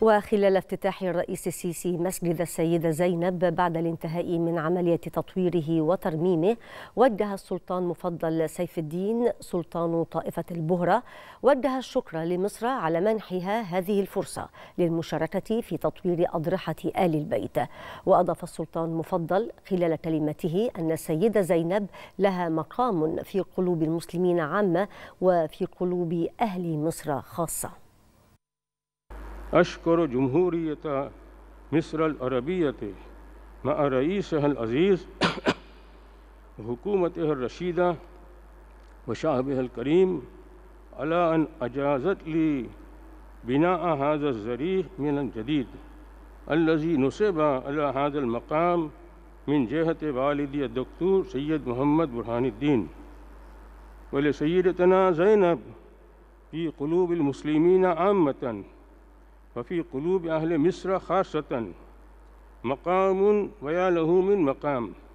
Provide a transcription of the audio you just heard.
وخلال افتتاح الرئيس السيسي مسجد السيدة زينب بعد الانتهاء من عملية تطويره وترميمه وجه السلطان مفضل سيف الدين سلطان طائفة البهرة وجه الشكر لمصر على منحها هذه الفرصة للمشاركة في تطوير أضرحة آل البيت وأضاف السلطان مفضل خلال كلمته أن السيدة زينب لها مقام في قلوب المسلمين عامة وفي قلوب أهل مصر خاصة اشکر کرو جمہوریتہ مصر العربیت مع رئیس العزیز حکومت الرشیدہ و شاہب الکریم علا ان اجازت لی بنا احاظت ضریح ملا جدید نصبہ نصیبہ حاض المقام من جہت والدی دکتور سید محمد برحان الدین ولی سیدتنا زینب فی قلوب المسلمین عامتاً وفي قلوب أهل مصر خاصة مقام ويا له من مقام